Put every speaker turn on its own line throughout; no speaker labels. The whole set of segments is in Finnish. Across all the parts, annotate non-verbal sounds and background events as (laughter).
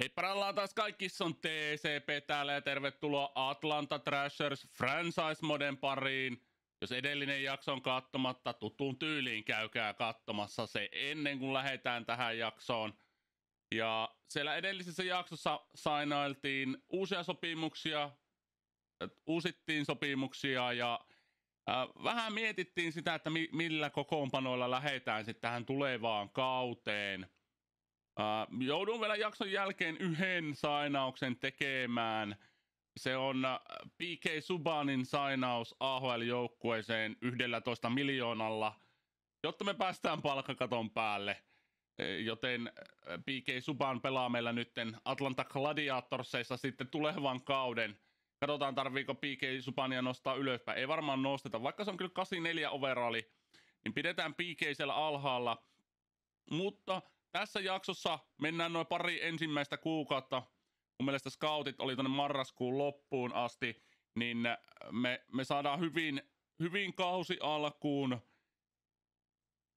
Hei, parallaan taas kaikissa on TCP täällä ja tervetuloa Atlanta Thrashers Franchise Moden pariin. Jos edellinen jakso on katsomatta, tutun tyyliin käykää katsomassa se ennen kuin lähdetään tähän jaksoon. Ja siellä edellisessä jaksossa sainailtiin uusia sopimuksia, uusittiin sopimuksia ja äh, vähän mietittiin sitä, että mi- millä kokoonpanoilla lähdetään sitten tähän tulevaan kauteen – Äh, joudun vielä jakson jälkeen yhden sainauksen tekemään. Se on äh, PK Subanin sainaus AHL-joukkueeseen 11 miljoonalla, jotta me päästään palkkakaton päälle. Äh, joten PK Suban pelaa meillä nyt Atlanta Gladiatorseissa sitten tulevan kauden. Katsotaan tarviiko PK Subania nostaa ylöspäin. Ei varmaan nosteta, vaikka se on kyllä 84 overalli, niin pidetään PK siellä alhaalla. Mutta tässä jaksossa mennään noin pari ensimmäistä kuukautta. Mun mielestä scoutit oli tuonne marraskuun loppuun asti, niin äh, me, me saadaan hyvin, hyvin kausi alkuun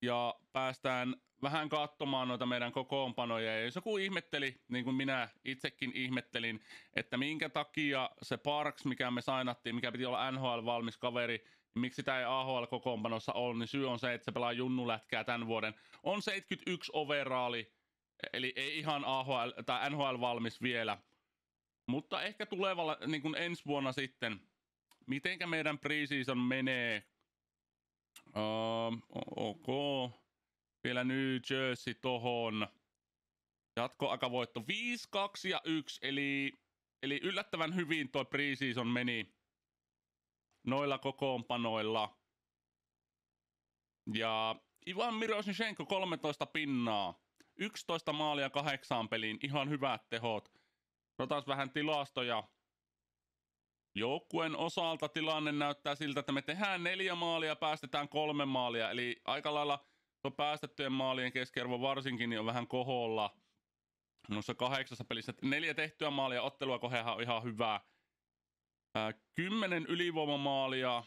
ja päästään vähän katsomaan noita meidän kokoonpanoja. Ja jos joku ihmetteli, niin kuin minä itsekin ihmettelin, että minkä takia se Parks, mikä me sainattiin, mikä piti olla NHL-valmis kaveri, miksi tämä ei AHL-kokoonpanossa ole, niin syy on se, että se pelaa junnulätkää tämän vuoden. On 71 overaali, eli ei ihan AHL, tai NHL valmis vielä. Mutta ehkä tulevalla, niin kuin ensi vuonna sitten, mitenkä meidän preseason menee? uh, ok. Vielä New Jersey tohon. jatkoaikavoitto 5, 2 ja 1, eli, eli yllättävän hyvin tuo preseason meni noilla kokoonpanoilla. Ja Ivan Mirosnichenko 13 pinnaa. 11 maalia kahdeksaan peliin. Ihan hyvät tehot. Otas vähän tilastoja. Joukkueen osalta tilanne näyttää siltä, että me tehdään neljä maalia ja päästetään kolme maalia. Eli aika lailla tuo päästettyjen maalien keskiarvo varsinkin niin on vähän koholla. Noissa kahdeksassa pelissä neljä tehtyä maalia ottelua kohdehan on ihan hyvää. 10 ylivoimamaalia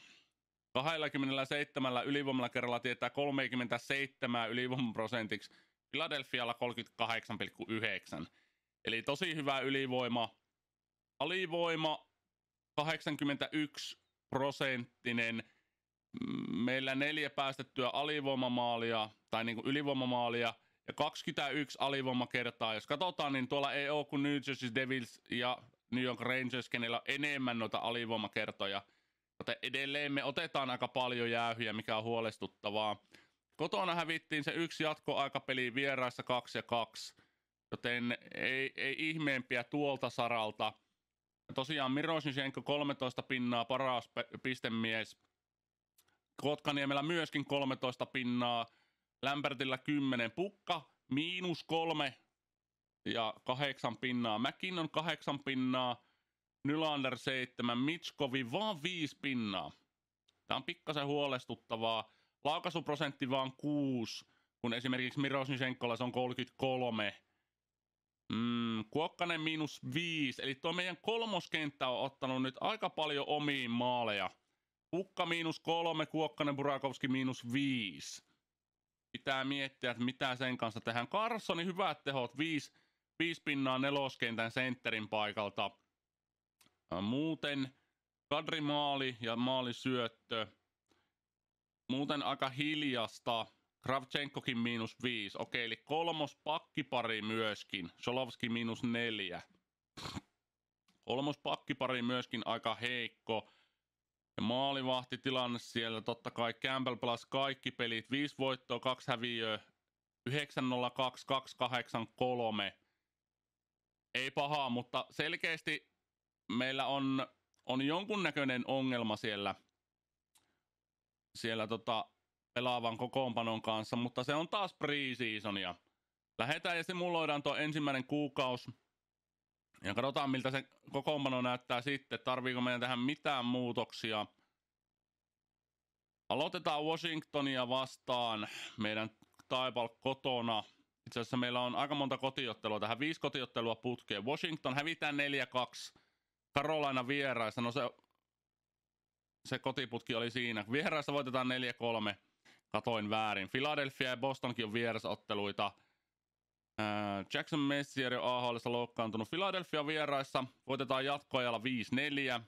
27 ylivoimalla kerralla tietää 37 ylivoimaprosentiksi, Philadelphialla 38,9. Eli tosi hyvä ylivoima. Alivoima 81 prosenttinen. Meillä neljä päästettyä alivoimamaalia, tai niin kuin ylivoimamaalia, ja 21 alivoimakertaa. Jos katsotaan, niin tuolla ei ole kuin New Jersey Devils ja New York Rangers, kenellä on enemmän noita alivoimakertoja. Joten edelleen me otetaan aika paljon jäähyjä, mikä on huolestuttavaa. Kotona hävittiin se yksi jatkoaikapeli vieraissa 2 ja 2, joten ei, ei ihmeempiä tuolta saralta. Tosiaan Mirosnichenko 13 pinnaa, paras pistemies. Kotkaniemellä myöskin 13 pinnaa, Lämpärtillä 10 pukka, miinus kolme ja kahdeksan pinnaa. Mäkin on kahdeksan pinnaa, Nylander seitsemän, mitskovi vaan viisi pinnaa. Tämä on pikkasen huolestuttavaa. Laukaisuprosentti vaan kuusi, kun esimerkiksi Mirosnisenkolla se on 33. Mm, Kuokkanen miinus viisi, eli tuo meidän kolmoskenttä on ottanut nyt aika paljon omiin maaleja. Ukka miinus kolme, Kuokkanen, Burakovski miinus viisi. Pitää miettiä, että mitä sen kanssa tehdään. Karssoni hyvät tehot, viisi viisi pinnaa neloskentän sentterin paikalta. Äh, muuten Kadri maali ja maalisyöttö. Muuten aika hiljasta. Kravchenkokin miinus viisi. Okei, eli kolmos pakkipari myöskin. Solovski miinus neljä. Kolmos pakkipari myöskin aika heikko. Ja tilanne siellä totta kai Campbell plus kaikki pelit. Viisi voittoa, kaksi häviöä. 902283 ei pahaa, mutta selkeästi meillä on, on jonkunnäköinen ongelma siellä, siellä tota pelaavan kokoonpanon kanssa, mutta se on taas pre-seasonia. lähdetään ja simuloidaan tuo ensimmäinen kuukausi ja katsotaan, miltä se kokoonpano näyttää sitten. Tarviiko meidän tähän mitään muutoksia? Aloitetaan Washingtonia vastaan meidän Taipal kotona – itse asiassa meillä on aika monta kotiottelua tähän. Viisi kotiottelua putkeen. Washington hävitään 4-2. Carolina vieraissa. No se, se kotiputki oli siinä. Vieraissa voitetaan 4-3. Katoin väärin. Philadelphia ja Bostonkin on vierasotteluita. Äh, Jackson Messier on AHL loukkaantunut. Philadelphia vieraissa voitetaan jatkoajalla 5-4.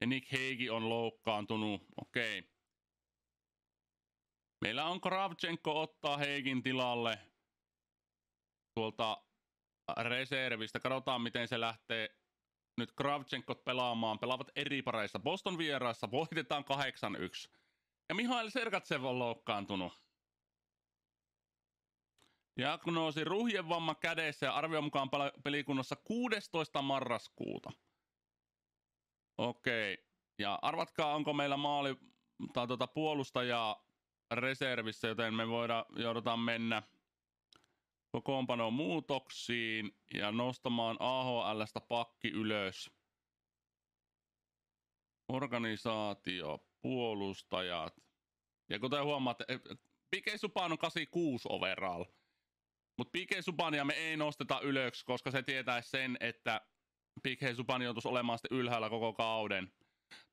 Ja Nick Heigi on loukkaantunut. Okei. Okay. Meillä on Kravchenko ottaa Heikin tilalle tuolta reservistä. Katsotaan, miten se lähtee nyt Kravchenkot pelaamaan. Pelaavat eri pareissa. Boston vieraissa voitetaan 8-1. Ja Mihail Sergatsev on loukkaantunut. Diagnoosi ruhjevamma kädessä ja arvion mukaan pelikunnassa 16. marraskuuta. Okei. Ja arvatkaa, onko meillä maali tai tuota puolustajaa reservissä, joten me voidaan, joudutaan mennä – kokoonpanon muutoksiin ja nostamaan AHLstä pakki ylös. Organisaatio, puolustajat. Ja kuten huomaatte, eh, PK Supan on 86 overall. Mutta PK Supania me ei nosteta ylös, koska se tietäisi sen, että PK Supani joutuisi olemaan sitten ylhäällä koko kauden.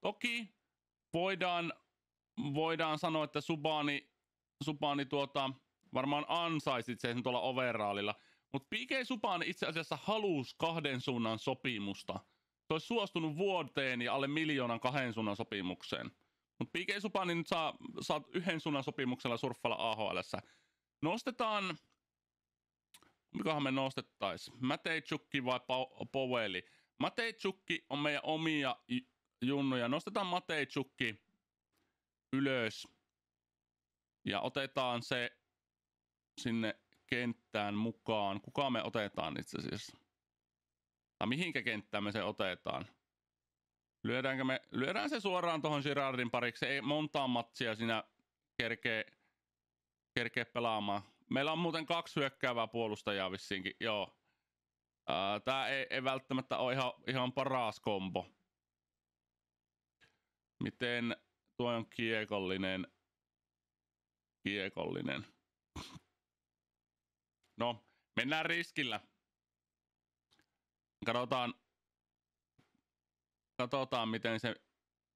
Toki voidaan, voidaan sanoa, että Subani, Subani tuota, varmaan ansaisit sen tuolla overallilla. Mutta PK Supan itse asiassa halusi kahden suunnan sopimusta. Se olisi suostunut vuoteen ja alle miljoonan kahden suunnan sopimukseen. Mutta PK Subban niin nyt saa, saa yhden suunnan sopimuksella surffalla ahl Nostetaan, mikähän me nostettaisiin, Matejczukki vai Poweli? Matejczukki on meidän omia junnuja. Nostetaan Matejczukki ylös ja otetaan se sinne kenttään mukaan. Kuka me otetaan itse asiassa? Tai mihinkä kenttään me se otetaan? Lyödäänkö me, lyödään se suoraan tuohon Girardin pariksi. Ei montaa matsia sinä kerkee, kerkee pelaamaan. Meillä on muuten kaksi hyökkäävää puolustajaa vissiinkin, joo. Tämä ei, ei välttämättä ole ihan, ihan paras kombo. Miten tuo on kiekollinen? Kiekollinen. No, mennään riskillä. Katsotaan, katsotaan miten se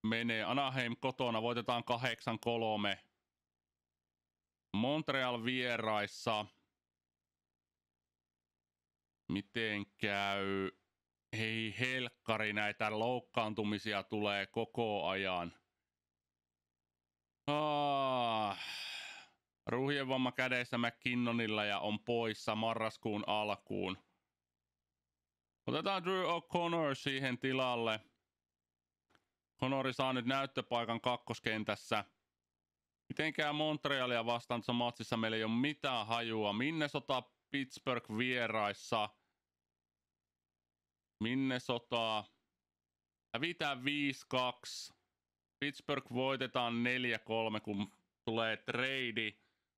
menee. Anaheim kotona voitetaan 8-3. Montreal vieraissa. Miten käy? Hei helkkari, näitä loukkaantumisia tulee koko ajan. Ah ruhjevamma kädessä McKinnonilla ja on poissa marraskuun alkuun. Otetaan Drew O'Connor siihen tilalle. Connori saa nyt näyttöpaikan kakkoskentässä. Mitenkään Montrealia vastaan tuossa matsissa meillä ei ole mitään hajua. Minne sota Pittsburgh vieraissa. Minne sotaa. Hävitään 5-2. Pittsburgh voitetaan 4-3, kun tulee trade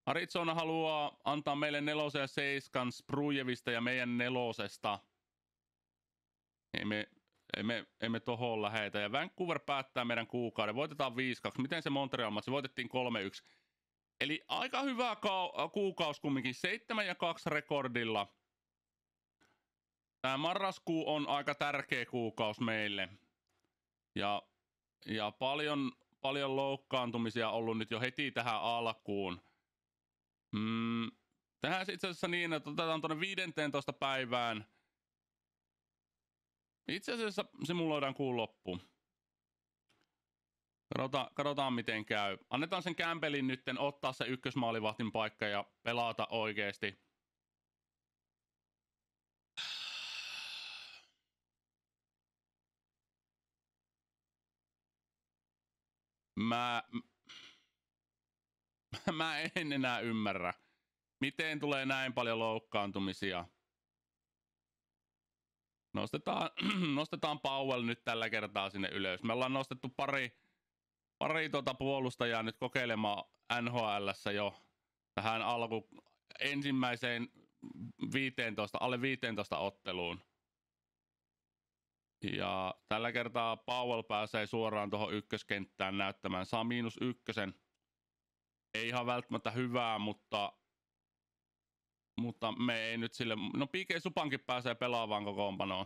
Arizona haluaa antaa meille nelosen ja seiskan Sprujevista ja meidän nelosesta. Ei me, ei me, ei me tohon lähetä. Ja Vancouver päättää meidän kuukauden. Voitetaan 5-2. Miten se Montreal se voitettiin 3-1. Eli aika hyvä kau- äh, kuukausi kumminkin. 7 ja 2 rekordilla. Tämä marraskuu on aika tärkeä kuukaus meille. Ja, ja paljon, paljon loukkaantumisia ollut nyt jo heti tähän alkuun – Mm, tehdään itse asiassa niin, että otetaan tuonne 15 päivään. Itse asiassa simuloidaan kuun loppu. Katsota, katsotaan miten käy. Annetaan sen kämpelin nytten ottaa se ykkösmaalivahtin paikka ja pelata oikeasti. Mä, (laughs) mä en enää ymmärrä, miten tulee näin paljon loukkaantumisia. Nostetaan, (clears throat) nostetaan Powell nyt tällä kertaa sinne ylös. Me ollaan nostettu pari, pari tuota puolustajaa nyt kokeilemaan nhl jo tähän alku ensimmäiseen 15, alle 15 otteluun. Ja tällä kertaa Powell pääsee suoraan tuohon ykköskenttään näyttämään. Saa miinus ykkösen ei ihan välttämättä hyvää, mutta, mutta me ei nyt sille... No PK Supankin pääsee pelaavaan kokoonpanoon.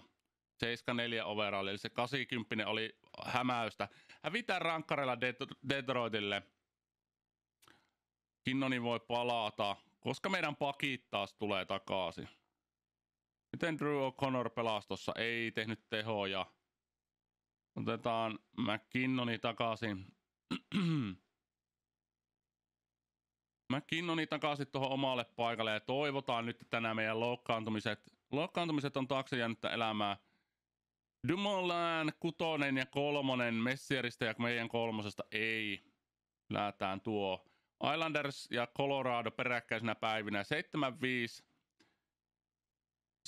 74 overall, eli se 80 oli hämäystä. Hävitään rankkarilla Detroitille. Kinnoni voi palata, koska meidän pakit taas tulee takaisin. Miten Drew O'Connor pelastossa ei tehnyt tehoja? Otetaan McKinnoni takaisin. (clears throat) mä kinnon niitä takaisin tuohon omalle paikalle ja toivotaan nyt, että nämä meidän loukkaantumiset, loukkaantumiset on taakse jäänyt elämää. Dumoulin, kutonen ja kolmonen Messieristä ja meidän kolmosesta ei lähtään tuo. Islanders ja Colorado peräkkäisinä päivinä 7-5.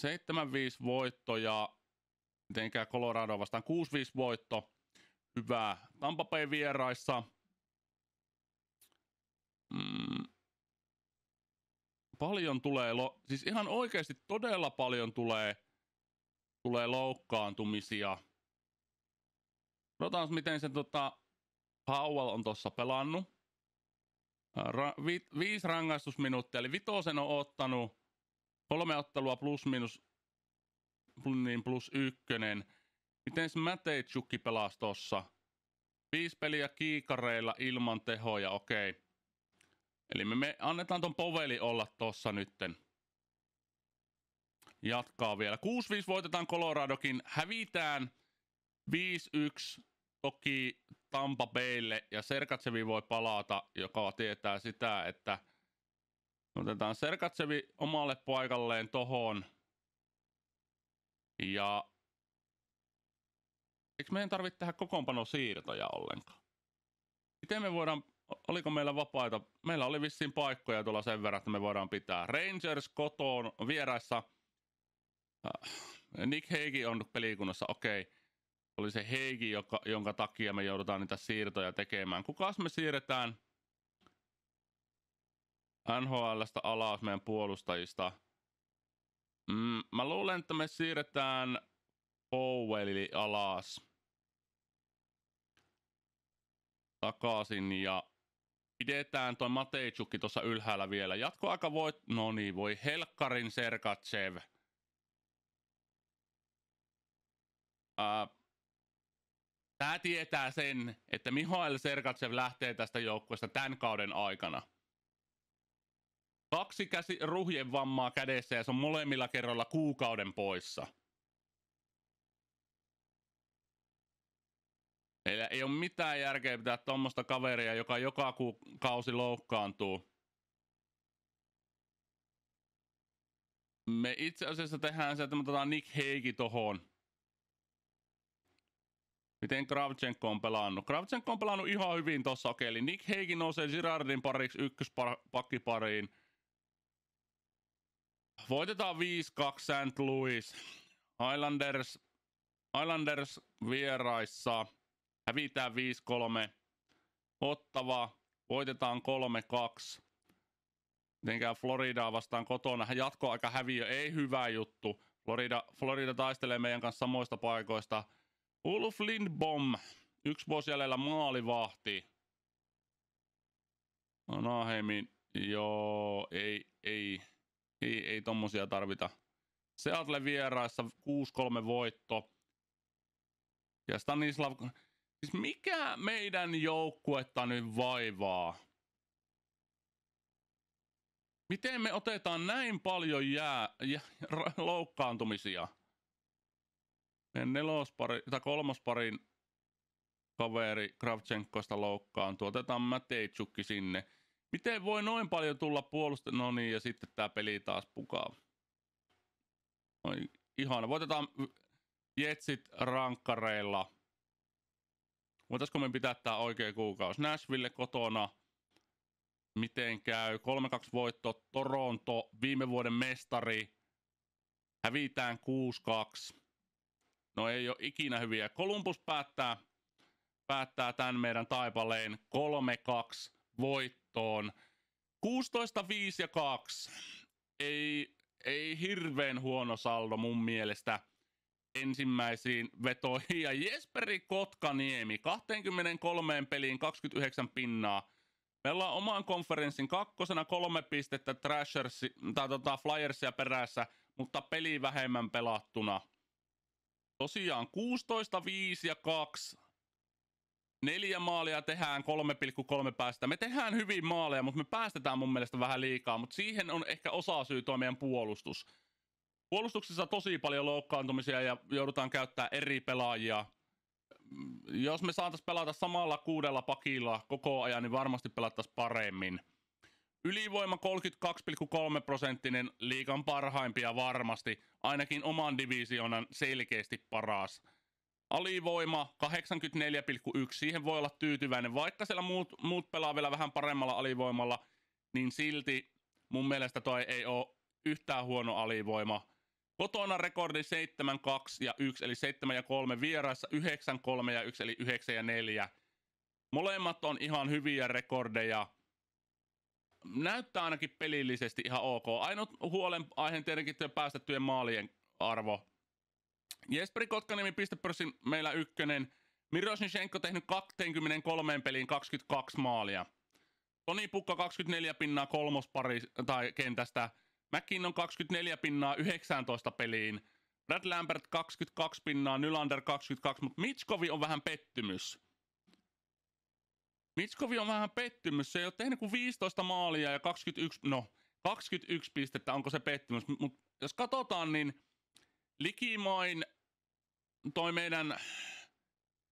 7-5 voitto ja mitenkään Colorado vastaan 6-5 voitto. Hyvä. Tampa Bay vieraissa – paljon tulee, lo- siis ihan oikeasti todella paljon tulee, tulee loukkaantumisia. Katsotaan, miten se tota, Powell on tuossa pelannut. Ra- vi- viisi rangaistusminuuttia, eli vitosen on ottanut kolme ottelua plus minus niin plus ykkönen. Miten Matejczukki pelasi tossa? Viisi peliä kiikareilla ilman tehoja, okei. Okay. Eli me, me annetaan ton poveli olla tossa nytten. Jatkaa vielä. 6-5 voitetaan Coloradokin. Hävitään 5-1 toki Tampa Baylle ja Serkatsevi voi palata, joka tietää sitä, että otetaan Serkatsevi omalle paikalleen tohon. Ja eikö meidän tarvitse tehdä kokoonpanosiirtoja ollenkaan? Miten me voidaan oliko meillä vapaita? Meillä oli vissiin paikkoja tuolla sen verran, että me voidaan pitää. Rangers kotoon vieraissa. Äh, Nick Heigi on pelikunnassa, okei. Okay. Oli se Heigi, jonka takia me joudutaan niitä siirtoja tekemään. Kukas me siirretään NHLstä alas meidän puolustajista? Mm, mä luulen, että me siirretään Powelli alas takaisin ja pidetään toi Mateitsukki tuossa ylhäällä vielä. Jatkoaika voit... No niin, voi Helkkarin Serkatsev. Uh, Tämä tietää sen, että Mihail Sergatsev lähtee tästä joukkueesta tämän kauden aikana. Kaksi käsi ruhjevammaa kädessä ja se on molemmilla kerroilla kuukauden poissa – Ei, ei ole mitään järkeä pitää tuommoista kaveria, joka joka kausi loukkaantuu. Me itse asiassa tehdään se, että me otetaan Nick Heikki tohon. Miten Kravchenko on pelannut? Kravchenko on pelannut ihan hyvin tossa, okei. eli Nick heikin nousee Girardin pariksi ykköspakkipariin. Voitetaan 5-2 St. Louis. Islanders, Islanders vieraissa hävitään 5-3, Ottava, voitetaan 3-2, mitenkään Floridaa vastaan kotona. Jatkoaika häviö ei hyvä juttu. Florida, Florida taistelee meidän kanssa samoista paikoista. Ulf Lindbom, yksi vuosi jäljellä maalivahti. Anaheimin, no, joo, ei, ei, ei, ei tommosia tarvita. Seattle vieraissa 6-3 voitto. Ja Stanislav Siis mikä meidän joukkuetta nyt vaivaa? Miten me otetaan näin paljon jää, jää ra, loukkaantumisia? Meidän nelospari, tai kolmosparin kaveri Kravchenkosta loukkaantuu. Otetaan Mateitsukki sinne. Miten voi noin paljon tulla puolusta? No niin, ja sitten tämä peli taas pukaa. Oi, ihana. Voitetaan Jetsit rankkareilla. Voitaisiko me pitää tämä oikea kuukausi? Nashville kotona, miten käy? 3-2 voitto, Toronto, viime vuoden mestari, hävitään 6-2. No ei ole ikinä hyviä. Columbus päättää, päättää tämän meidän taipaleen 3-2 voittoon. 16 5 ja 2. Ei, ei hirveän huono saldo mun mielestä ensimmäisiin vetoihin. Ja Jesperi Kotkaniemi, 23 peliin 29 pinnaa. Meillä on oman konferenssin kakkosena kolme pistettä Trashers, tai tota Flyersia perässä, mutta peli vähemmän pelattuna. Tosiaan 16, 5 ja 2. Neljä maalia tehdään 3,3 päästä. Me tehdään hyvin maaleja, mutta me päästetään mun mielestä vähän liikaa, mutta siihen on ehkä osasyy tuo meidän puolustus. Puolustuksessa tosi paljon loukkaantumisia ja joudutaan käyttää eri pelaajia. Mm, jos me saataisiin pelata samalla kuudella pakilla koko ajan, niin varmasti pelattaisiin paremmin. Ylivoima 32,3 prosenttinen, liikan parhaimpia varmasti, ainakin oman divisioonan selkeästi paras. Alivoima 84,1, siihen voi olla tyytyväinen, vaikka siellä muut, muut pelaa vielä vähän paremmalla alivoimalla, niin silti mun mielestä toi ei ole yhtään huono alivoima. Kotona rekordi 7-2 ja 1, eli 7 ja 3. Vieraissa 9-3 ja 1, eli 9 ja 4. Molemmat on ihan hyviä rekordeja. Näyttää ainakin pelillisesti ihan ok. Ainut huolen aiheen tietenkin työ päästettyjen maalien arvo. Jesperi Kotkanimi pistepörssin meillä ykkönen. Mirosnishenko tehnyt 23 peliin 22 maalia. Toni Pukka 24 pinnaa kolmospari tai kentästä – on 24 pinnaa 19 peliin. Brad Lambert 22 pinnaa, Nylander 22, mutta Mitskovi on vähän pettymys. Mitskovi on vähän pettymys. Se ei ole tehnyt kuin 15 maalia ja 21, no, 21 pistettä, onko se pettymys. Mutta jos katsotaan, niin likimain toi meidän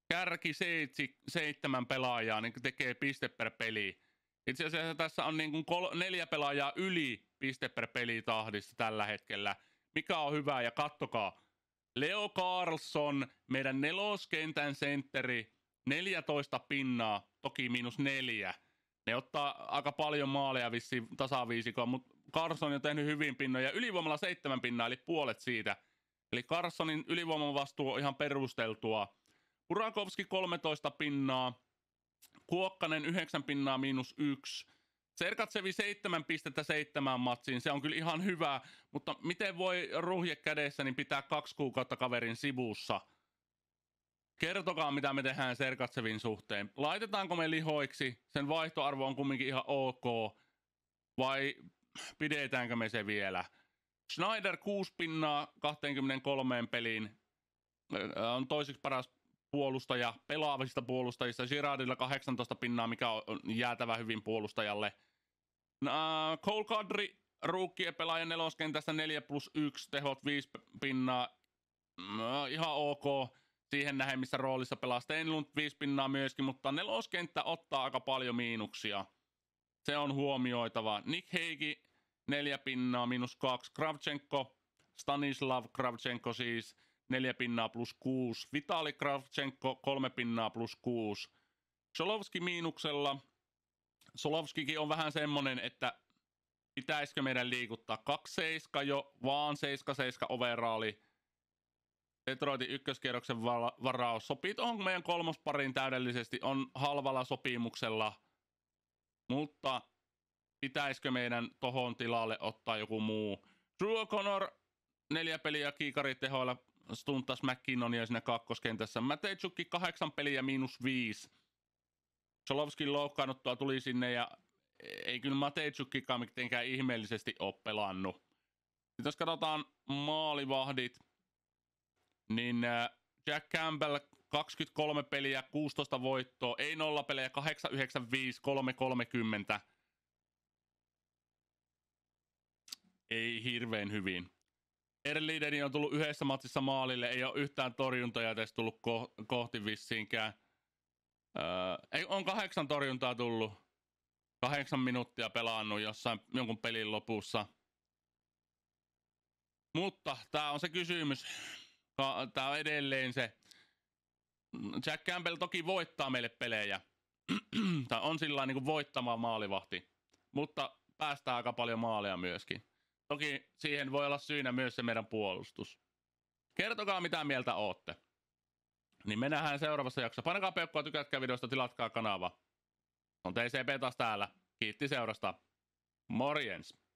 kärki seitsi, seitsemän pelaajaa niin tekee piste per peli. Itse asiassa tässä on niin kuin kol- neljä pelaajaa yli piste per pelitahdista tällä hetkellä, mikä on hyvä ja kattokaa. Leo Carlson, meidän neloskentän sentteri, 14 pinnaa, toki miinus neljä. Ne ottaa aika paljon maaleja vissiin tasaviisikoa, mutta Carlson on tehnyt hyvin pinnoja. Ylivoimalla seitsemän pinnaa, eli puolet siitä. Eli Carlsonin ylivoiman vastuu on ihan perusteltua. Burakovski 13 pinnaa, Kuokkanen 9 pinnaa miinus 1. Serkatsevi 7,7 matsiin, se on kyllä ihan hyvä, mutta miten voi ruhje kädessä niin pitää kaksi kuukautta kaverin sivussa? Kertokaa, mitä me tehdään Serkatsevin suhteen. Laitetaanko me lihoiksi? Sen vaihtoarvo on kumminkin ihan ok. Vai pidetäänkö me se vielä? Schneider 6 pinnaa 23 peliin. On toiseksi paras puolustaja, pelaavista puolustajista. Girardilla 18 pinnaa, mikä on jäätävä hyvin puolustajalle. Uh, Cole Kadri, ruukkien pelaaja neloskentästä 4 plus 1, tehot 5 pinnaa. Uh, ihan ok siihen nähden, missä roolissa pelaa. Stenlund 5 pinnaa myöskin, mutta neloskenttä ottaa aika paljon miinuksia. Se on huomioitava. Nick Heiki, 4 pinnaa, miinus 2. Kravchenko, Stanislav Kravchenko siis – neljä pinnaa plus kuusi. Vitali Kravchenko kolme pinnaa plus kuusi. Solovski miinuksella. Solovskikin on vähän semmonen, että pitäisikö meidän liikuttaa kaksi 7 jo, vaan seiska seiska overaali. Detroitin ykköskierroksen varaus sopii tuohon meidän kolmosparin täydellisesti, on halvalla sopimuksella, mutta pitäisikö meidän tohon tilalle ottaa joku muu. Drew Connor, neljä peliä kiikaritehoilla stuntas ja siinä kakkoskentässä. Tsukki kahdeksan peliä miinus viisi. Solovskin loukkaannuttua tuli sinne ja ei kyllä Matejukkikaan mitenkään ihmeellisesti ole pelannut. Sitten jos katsotaan maalivahdit, niin äh, Jack Campbell 23 peliä, 16 voittoa, ei nolla pelejä, 895, 330. Ei hirveän hyvin. Erliideni on tullut yhdessä matsissa maalille, ei ole yhtään torjuntaa edes tullut ko- kohti vissiinkään. Öö, ei, on kahdeksan torjuntaa tullut. Kahdeksan minuuttia pelannut jossain jonkun pelin lopussa. Mutta tämä on se kysymys. Tämä on edelleen se. Jack Campbell toki voittaa meille pelejä. tai on sillä niin voittama maalivahti. Mutta päästää aika paljon maalia myöskin. Toki siihen voi olla syynä myös se meidän puolustus. Kertokaa mitä mieltä ootte. Niin nähdään seuraavassa jaksossa. Painakaa peukkoa, tykätkää videosta, tilatkaa kanava. On TCP taas täällä. Kiitti seurasta. Morjens!